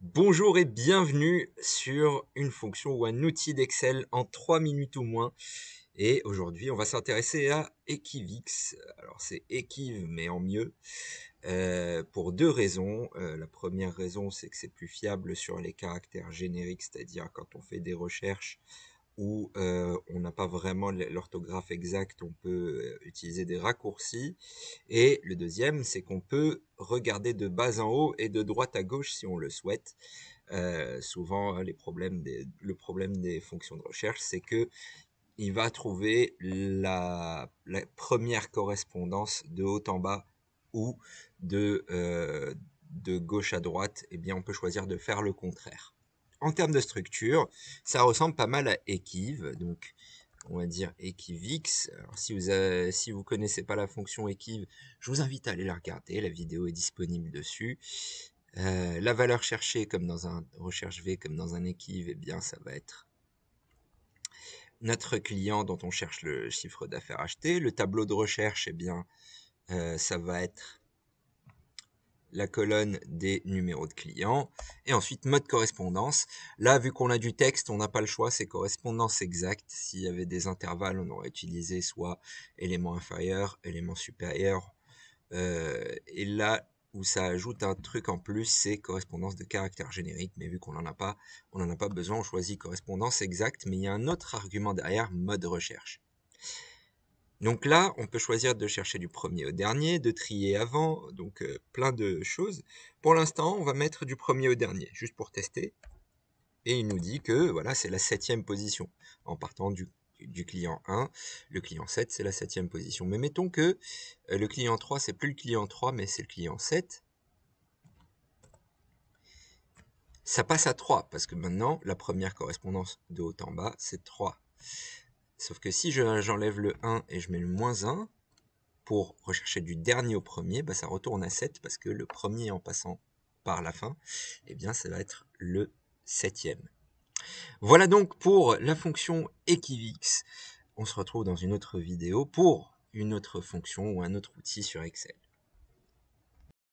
Bonjour et bienvenue sur une fonction ou un outil d'Excel en 3 minutes ou moins. Et aujourd'hui, on va s'intéresser à Equivix. Alors c'est Equiv, mais en mieux, euh, pour deux raisons. Euh, la première raison, c'est que c'est plus fiable sur les caractères génériques, c'est-à-dire quand on fait des recherches où euh, on n'a pas vraiment l'orthographe exacte, on peut euh, utiliser des raccourcis. Et le deuxième, c'est qu'on peut regarder de bas en haut et de droite à gauche si on le souhaite. Euh, souvent, hein, les problèmes le problème des fonctions de recherche, c'est que il va trouver la, première correspondance de haut en bas ou de, gauche à droite. eh bien, on peut choisir de faire le contraire en termes de structure, ça ressemble pas mal à EQUIV, Donc, on va dire EQUIVX. Alors, si vous ne connaissez pas la fonction EQUIV, je vous invite à aller la regarder. La vidéo est disponible dessus. Euh, la valeur cherchée, comme dans un recherche V, comme dans un EQUIV, eh bien, ça va être notre client dont on cherche le chiffre d'affaires acheté. Le tableau de recherche, et eh bien, euh, ça va être la colonne des numéros de clients. Et ensuite, mode correspondance. Là, vu qu'on a du texte, on n'a pas le choix, c'est correspondance exacte. S'il y avait des intervalles, on aurait utilisé soit élément inférieur, élément supérieur. Euh, et là où ça ajoute un truc en plus, c'est correspondance de caractère générique. Mais vu qu'on n'en a pas, on n'en a pas besoin, on choisit correspondance exacte. Mais il y a un autre argument derrière, mode recherche. Donc là, on peut choisir de chercher du premier au dernier, de trier avant, donc euh, plein de choses. Pour l'instant, on va mettre du premier au dernier, juste pour tester. Et il nous dit que voilà, c'est la septième position. En partant du, client 1, le client 7, c'est la septième position. Mais mettons que euh, le client 3, c'est plus le client 3, mais c'est le client 7. Ça passe à 3, parce que maintenant, la première correspondance de haut en bas, c'est 3. Sauf que si j'enlève le 1 et je mets le moins 1, pour rechercher du dernier au premier, bah, ça retourne à 7 parce que le premier en passant par la fin, eh bien ça va être le septième. Voilà donc pour la fonction Equivix. On se retrouve dans une autre vidéo pour une autre fonction ou un autre outil sur Excel.